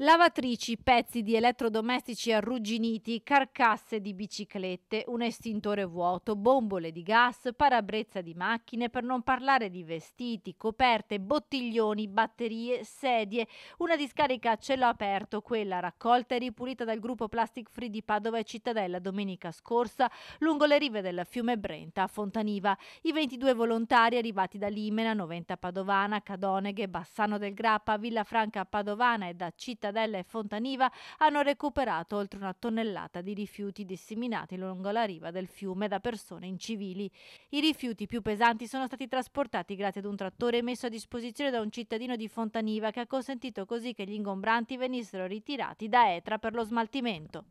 lavatrici, pezzi di elettrodomestici arrugginiti, carcasse di biciclette, un estintore vuoto, bombole di gas, parabrezza di macchine, per non parlare di vestiti, coperte, bottiglioni, batterie, sedie, una discarica a cielo aperto, quella raccolta e ripulita dal gruppo Plastic Free di Padova e Cittadella domenica scorsa lungo le rive del fiume Brenta a Fontaniva. I 22 volontari arrivati da Limena, Noventa Padovana, Cadoneghe, Bassano del Grappa, Villa Franca Padovana e da Cittadella Cittadella e Fontaniva hanno recuperato oltre una tonnellata di rifiuti disseminati lungo la riva del fiume da persone incivili. I rifiuti più pesanti sono stati trasportati grazie ad un trattore messo a disposizione da un cittadino di Fontaniva che ha consentito così che gli ingombranti venissero ritirati da Etra per lo smaltimento.